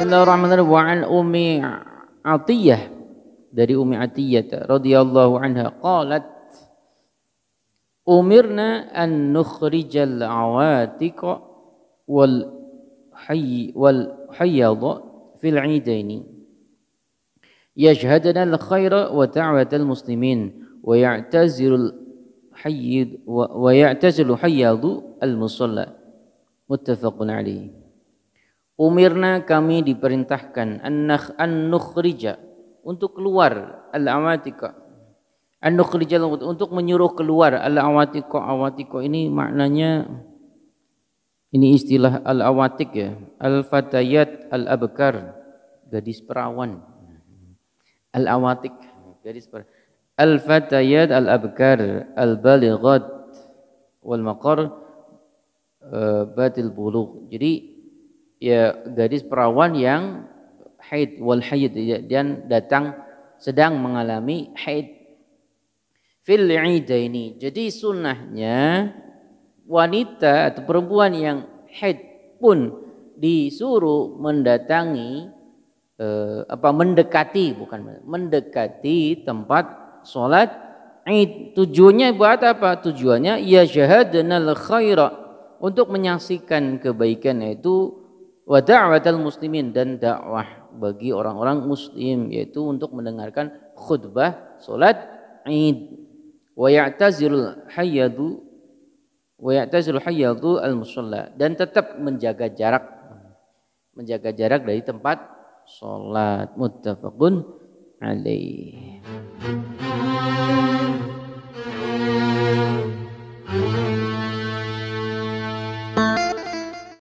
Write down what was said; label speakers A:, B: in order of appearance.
A: Bismillahirrahmanirrahim wa an ummi Atiyah dari Umi Atiyah radhiyallahu anha qalat Umirna an nukhrijal awatiq wal hayy wal hayyad fil idaini yajhadana al khaira wa ta'wata al muslimin wa ya'taziru al hayyid wa ya'tazilu hayyad al musalla muttafaqun alayhi Umirna kami diperintahkan annakh an nukhrija untuk keluar al awatika an nukhrija untuk menyuruh keluar al awatika awatika ini maknanya ini istilah al awatik ya al fatayat al abkar gadis perawan al awatik gadis perawan al fatayat al abkar al balighat wal maqar eh, batil bulugh jadi ya gadis perawan yang haid wal haid ya, dan datang sedang mengalami haid fil idaini jadi sunnahnya wanita atau perempuan yang haid pun disuruh mendatangi eh, apa mendekati bukan mendekati tempat salat id tujuannya buat apa tujuannya ya syahadanal khaira untuk menyaksikan kebaikan itu wa da'watal muslimin dan dakwah bagi orang-orang muslim yaitu untuk mendengarkan khutbah salat Id wa ya'tazirul hayyadu wa ya'tazirul hayyadu al musalla dan tetap menjaga jarak menjaga jarak dari tempat salat muttafaqun alaihi